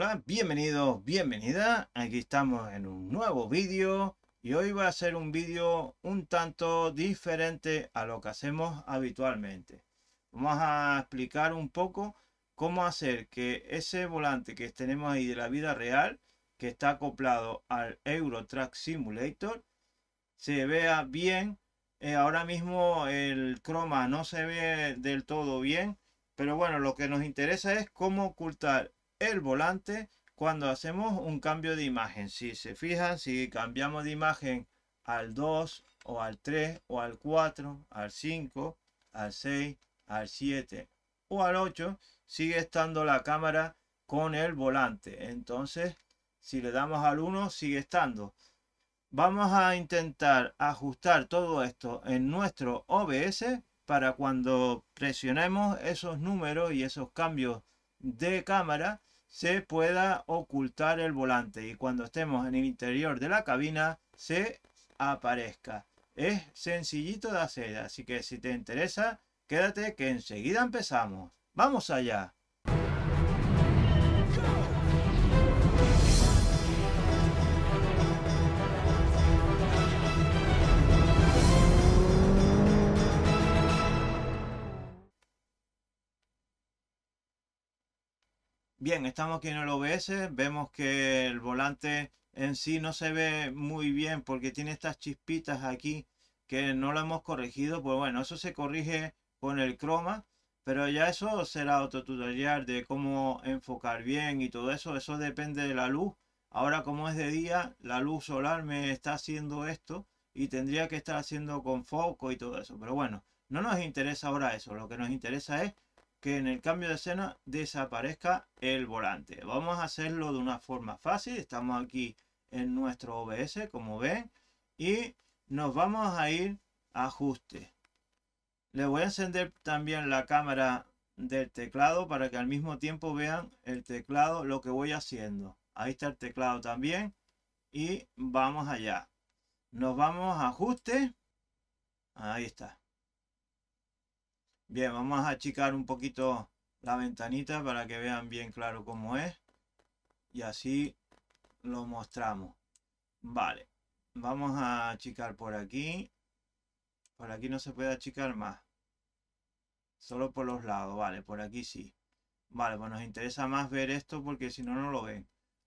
Hola, bienvenidos, bienvenida. Aquí estamos en un nuevo vídeo y hoy va a ser un vídeo un tanto diferente a lo que hacemos habitualmente. Vamos a explicar un poco cómo hacer que ese volante que tenemos ahí de la vida real, que está acoplado al Euro Truck Simulator, se vea bien. Eh, ahora mismo el croma no se ve del todo bien, pero bueno, lo que nos interesa es cómo ocultar el volante cuando hacemos un cambio de imagen. Si se fijan, si cambiamos de imagen al 2 o al 3 o al 4, al 5, al 6, al 7 o al 8, sigue estando la cámara con el volante. Entonces, si le damos al 1, sigue estando. Vamos a intentar ajustar todo esto en nuestro OBS para cuando presionemos esos números y esos cambios de cámara, se pueda ocultar el volante y cuando estemos en el interior de la cabina se aparezca. Es sencillito de hacer, así que si te interesa, quédate que enseguida empezamos. ¡Vamos allá! Bien, estamos aquí en el OBS, vemos que el volante en sí no se ve muy bien porque tiene estas chispitas aquí que no lo hemos corregido, pues bueno, eso se corrige con el croma, pero ya eso será otro tutorial de cómo enfocar bien y todo eso, eso depende de la luz. Ahora como es de día, la luz solar me está haciendo esto y tendría que estar haciendo con foco y todo eso, pero bueno, no nos interesa ahora eso, lo que nos interesa es que en el cambio de escena desaparezca el volante. Vamos a hacerlo de una forma fácil. Estamos aquí en nuestro OBS, como ven. Y nos vamos a ir a ajuste. Le voy a encender también la cámara del teclado para que al mismo tiempo vean el teclado, lo que voy haciendo. Ahí está el teclado también. Y vamos allá. Nos vamos a ajuste. Ahí está. Bien, vamos a achicar un poquito la ventanita para que vean bien claro cómo es. Y así lo mostramos. Vale, vamos a achicar por aquí. Por aquí no se puede achicar más. Solo por los lados, vale, por aquí sí. Vale, pues nos interesa más ver esto porque si no, no lo ven.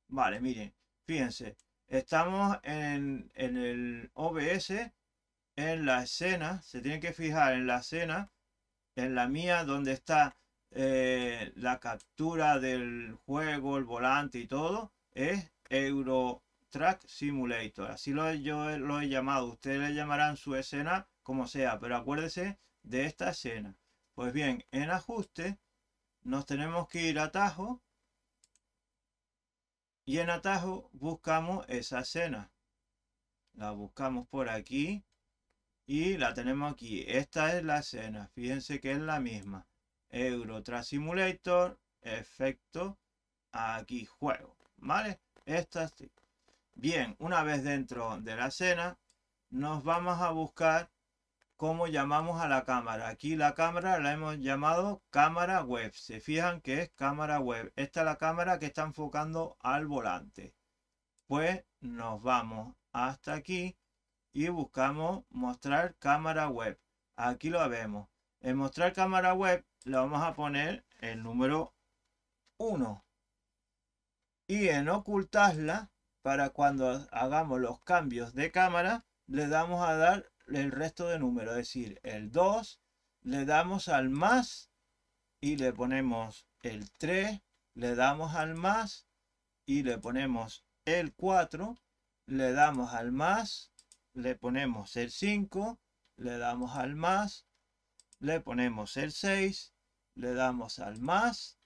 Vale, miren, fíjense. Estamos en, el OBS, en la escena. Se tiene que fijar en la escena en la mía donde está eh, la captura del juego, el volante y todo, es Euro Track Simulator. Así lo, yo lo he llamado. Ustedes le llamarán su escena como sea, pero acuérdese de esta escena. Pues bien, en ajuste nos tenemos que ir a atajo y en atajo buscamos esa escena. La buscamos por aquí y la tenemos aquí. Esta es la escena. Fíjense que es la misma. Euro Simulator. Efecto. Aquí juego. ¿Vale? Esta sí. Bien, una vez dentro de la escena, nos vamos a buscar cómo llamamos a la cámara. Aquí la cámara la hemos llamado cámara web. Se fijan que es cámara web. Esta es la cámara que está enfocando al volante. Pues nos vamos hasta aquí y buscamos mostrar cámara web. Aquí lo vemos. En mostrar cámara web le vamos a poner el número 1. Y en ocultarla, para cuando hagamos los cambios de cámara, le damos a dar el resto de número. Es decir, el 2, le damos al más y le ponemos el 3, le damos al más y le ponemos el 4, le damos al más le ponemos el 5, le damos al más, le ponemos el 6, le damos al más,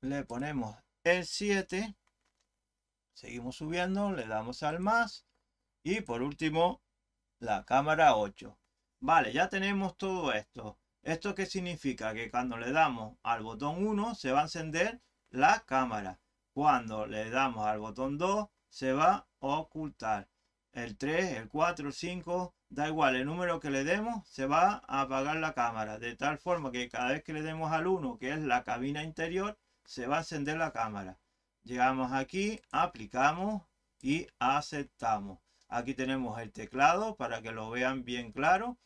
le ponemos el 7, seguimos subiendo, le damos al más y por último la cámara 8. Vale, ya tenemos todo esto. ¿Esto qué significa? Que cuando le damos al botón 1 se va a encender la cámara. Cuando le damos al botón 2 se va a ocultar el 3, el 4, el 5, da igual, el número que le demos se va a apagar la cámara, de tal forma que cada vez que le demos al 1, que es la cabina interior, se va a encender la cámara. Llegamos aquí, aplicamos y aceptamos. Aquí tenemos el teclado para que lo vean bien claro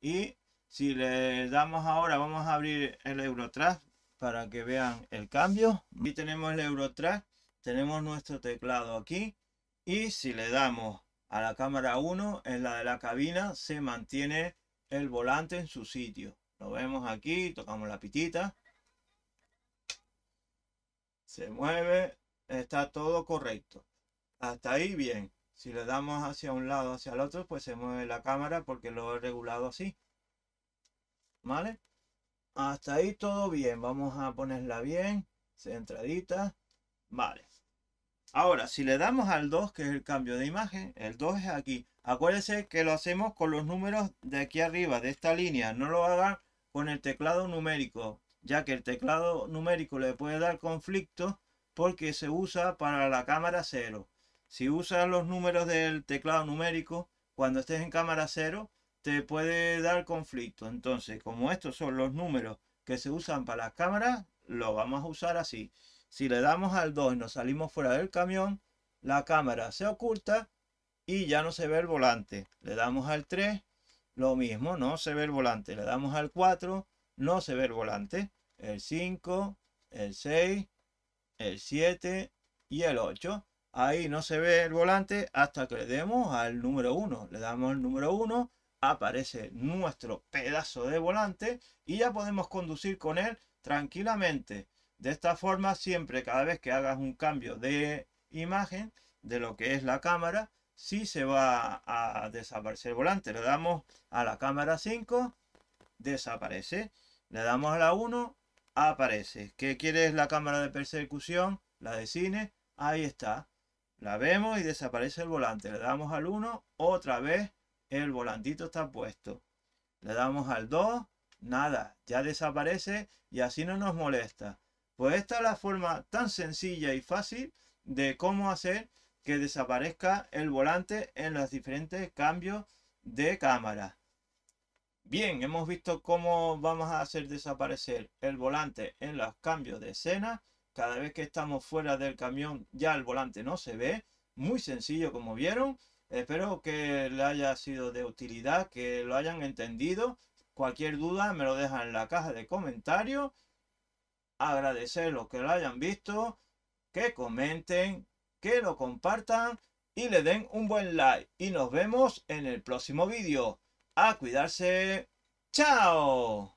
y si le damos ahora, vamos a abrir el Eurotrack para que vean el cambio. Aquí tenemos el Eurotrack, tenemos nuestro teclado aquí y si le damos a la cámara 1, en la de la cabina, se mantiene el volante en su sitio. Lo vemos aquí, tocamos la pitita. Se mueve, está todo correcto. Hasta ahí bien. Si le damos hacia un lado, hacia el otro, pues se mueve la cámara porque lo he regulado así. ¿Vale? Hasta ahí todo bien. Vamos a ponerla bien, centradita. Vale. Ahora, si le damos al 2, que es el cambio de imagen, el 2 es aquí. acuérdese que lo hacemos con los números de aquí arriba, de esta línea. No lo hagan con el teclado numérico, ya que el teclado numérico le puede dar conflicto porque se usa para la cámara 0. Si usas los números del teclado numérico, cuando estés en cámara 0, te puede dar conflicto. Entonces, como estos son los números que se usan para las cámaras, lo vamos a usar así. Si le damos al 2 y nos salimos fuera del camión, la cámara se oculta y ya no se ve el volante. Le damos al 3, lo mismo, no se ve el volante. Le damos al 4, no se ve el volante. El 5, el 6, el 7 y el 8. Ahí no se ve el volante hasta que le demos al número 1. Le damos al número 1, aparece nuestro pedazo de volante y ya podemos conducir con él tranquilamente. De esta forma, siempre cada vez que hagas un cambio de imagen de lo que es la cámara, sí se va a desaparecer el volante. Le damos a la cámara 5, desaparece. Le damos a la 1, aparece. ¿Qué quiere la cámara de persecución? La de cine. Ahí está. La vemos y desaparece el volante. Le damos al 1, otra vez el volantito está puesto. Le damos al 2, nada, ya desaparece y así no nos molesta. Pues esta es la forma tan sencilla y fácil de cómo hacer que desaparezca el volante en los diferentes cambios de cámara. Bien, hemos visto cómo vamos a hacer desaparecer el volante en los cambios de escena. Cada vez que estamos fuera del camión ya el volante no se ve. Muy sencillo como vieron. Espero que le haya sido de utilidad, que lo hayan entendido. Cualquier duda me lo dejan en la caja de comentarios agradecer los que lo hayan visto, que comenten, que lo compartan y le den un buen like. Y nos vemos en el próximo vídeo. A cuidarse. ¡Chao!